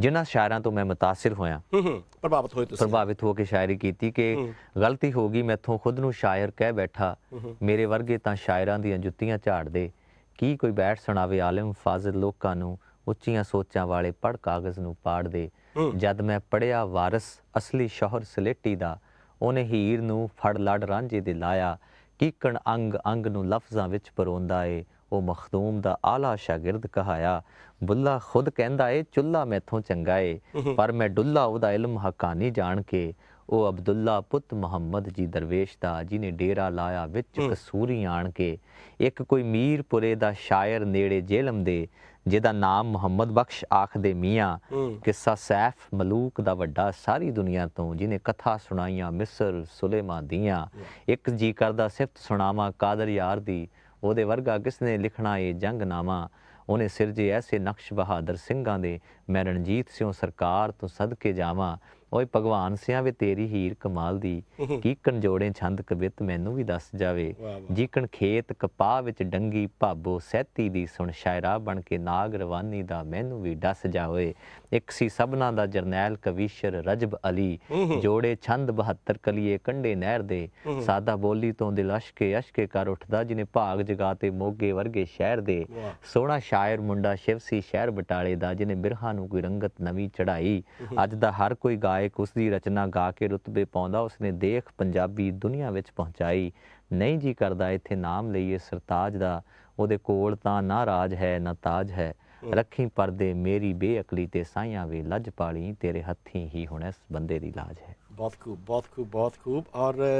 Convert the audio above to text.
ਜਿਨ੍ਹਾਂ ਸ਼ਾਇਰਾਂ ਤੋਂ ਮੈਂ متاثر ਹੋਇਆ ਹੂੰ ਪ੍ਰਭਾਵਿਤ ਹੋਏ ਤੁਸੀਂ ਪ੍ਰਭਾਵਿਤ ਹੋ ਕੇ ਸ਼ਾਇਰੀ ਕੀਤੀ ਕਿ ਗਲਤੀ ਹੋ ਗਈ ਮੈਥੋਂ ਖੁਦ ਨੂੰ ਸ਼ਾਇਰ ਕਹਿ ਬੈਠਾ ਮੇਰੇ ਵਰਗੇ ਤਾਂ ਸ਼ਾਇਰਾਂ ਦੀਆਂ ਜੁੱਤੀਆਂ ਝਾੜ ਦੇ ਕੀ ਕੋਈ ਬੈਠ ਸੁਣਾਵੇ ਆਲਮ ਫਾਜ਼ਿਲ ਲੋਕਾਂ ਨੂੰ ਉੱਚੀਆਂ ਸੋਚਾਂ ਵਾਲੇ ਪੜ ਕਾਗਜ਼ ਨੂੰ ਪਾੜ ਦੇ ਜਦ ਮੈਂ ਪੜਿਆ ਵਾਰਿਸ ਅਸਲੀ ਸ਼ੌਹਰ ਸਲੇਟੀ ਦਾ ਉਹਨੇ ਹੀਰ ਨੂੰ ਫੜ ਲੜ ਰਾਂਝੇ ਦੇ ਲਾਇਆ ਕੀਕਣ ਅੰਗ ਅੰਗ ਨੂੰ ਲਫ਼ਜ਼ਾਂ ਵਿੱਚ ਪਰੋਂਦਾ ਏ ਉਹ ਮਖਦੂਮ ਦਾ ਆਲਾ ਸ਼ਾਗਿਰਦ ਕਹਾਇਆ ਬੁੱਲਾ ਖੁਦ ਕਹਿੰਦਾ ਏ ਚੁੱਲਾ ਮੈਥੋਂ ਚੰਗਾ ਏ ਪਰ ਮੈਂ ਡੁੱਲਾ ਉਹਦਾ ਇਲਮ ਹਕਾਨੀ ਜਾਣ ਕੇ ਉਹ ਅਬਦੁੱਲਾ ਪੁੱਤ ਮੁਹੰਮਦ ਜੀ ਦਰਵੇਸ਼ ਦਾ ਜਿਹਨੇ ਡੇਰਾ ਲਾਇਆ ਵਿੱਚ ਕਸੂਰੀ ਆਣ ਕੇ ਇੱਕ ਕੋਈ ਮੀਰਪੁਰੇ ਦਾ ਸ਼ਾਇਰ ਨੇੜੇ ਜੇਲਮ ਦੇ ਜਿਹਦਾ ਨਾਮ ਮੁਹੰਮਦ ਬਖਸ਼ ਆਖਦੇ ਮੀਆਂ ਕਿੱਸਾ ਸੈਫ ਮਲੂਕ ਦਾ ਵੱਡਾ ਸਾਰੀ ਦੁਨੀਆ ਤੋਂ ਜਿਹਨੇ ਕਥਾ ਸੁਣਾਈਆਂ ਮਿਸਰ ਸੁਲੇਮਾਨ ਦੀਆਂ ਇੱਕ ਜੀ ਕਰਦਾ ਸਿਫਤ ਸੁਣਾਵਾ ਕਾਦਰ ਯਾਰ ਦੀ ਉਹਦੇ ਵਰਗਾ ਕਿਸ ਨੇ ਲਿਖਣਾ ਇਹ ਜੰਗਨਾਮਾ ਉਹਨੇ ਸਿਰਜੇ ਐਸੇ ਨਕਸ਼ ਬਹਾਦਰ ਸਿੰਘਾਂ ਦੇ ਮੈਂ ਰਣਜੀਤ ਸਿਓ ਸਰਕਾਰ ਤੋਂ ਸਦਕੇ ਜਾਵਾਂ ਓਏ ਭਗਵਾਨ ਸਿਆ ਵੇ ਤੇਰੀ ਹੀਰ ਕਮਾਲ ਦੀ ਕੀ ਕਣਜੋੜੇ ਛੰਦ ਕਵਿਤ ਮੈਨੂੰ ਵੀ ਦੱਸ ਜਾਵੇ ਜੀਕਣ ਖੇਤ ਕਪਾਹ ਵਿੱਚ ਡੰਗੀ ਭਾਬੋ ਸਹਿਤੀ ਦੀ ਸੁਣ ਸ਼ਾਇਰਾ ਬਣ ਕੇ ਨਾਗ ਰਵਾਨੀ ਦਾ ਮੈਨੂੰ ਵੀ ਦੱਸ ਜਾਵੇ ਇੱਕ ਸੀ ਸਭਨਾ ਦਾ ਜਰਨੈਲ ਕਵੀਸ਼ਰ ਰਜਬ ਅਲੀ ਜੋੜੇ ਛੰਦ 72 ਕਲੀਏ ਕੰਡੇ ਨਹਿਰ ਦੇ ਸਾਦਾ ਬੋਲੀ ਤੋਂ ਦਿਲ ਅਸ਼ਕੇ ਅਸ਼ਕੇ ਕਰ ਉੱਠਦਾ ਜਿਨੇ ਭਾਗ ਜਗਾ ਤੇ ਮੋਗੇ ਵਰਗੇ ਸ਼ਹਿਰ ਦੇ ਸੋਹਣਾ ਸ਼ਾਇਰ ਮੁੰਡਾ ਸ਼ਿਵ ਸੀ ਸ਼ਹਿਰ ਬਟਾਲੇ ਦਾ ਜਿਨੇ ਬਿਰਹਾ ਨੂੰ ਕੋਈ ਰੰਗਤ ਨਵੀਂ ਚੜਾਈ ਅੱਜ ਦਾ ਹਰ ਕੋਈ ਗਾ ਗਾਇਕ ਉਸ ਦੀ ਰਚਨਾ ਗਾ ਕੇ ਰਤਬੇ ਪਾਉਂਦਾ ਉਸ ਨੇ ਦੇਖ ਪੰਜਾਬੀ ਦੁਨੀਆ ਵਿੱਚ ਪਹੁੰਚਾਈ ਨਹੀਂ ਜੀ ਕਰਦਾ ਇੱਥੇ ਨਾਮ ਲਈਏ ਸਰਤਾਜ ਦਾ ਉਹਦੇ ਕੋਲ ਤਾਂ ਨਾ ਰਾਜ ਹੈ ਨਾ ਤਾਜ ਹੈ ਰੱਖੀ ਪਰਦੇ ਮੇਰੀ ਬੇਅਕਲੀ ਤੇ ਸਾਈਆਂ ਵੇ ਲੱਜ ਪਾਲੀ ਤੇਰੇ ਹੱਥੀ ਹੀ ਹੁਣ ਇਸ ਬੰਦੇ ਦੀ ਲਾਜ ਹੈ ਬਹੁਤ ਖੂਬ ਬਹੁਤ ਖੂਬ ਬਹੁਤ ਖੂਬ ਔਰ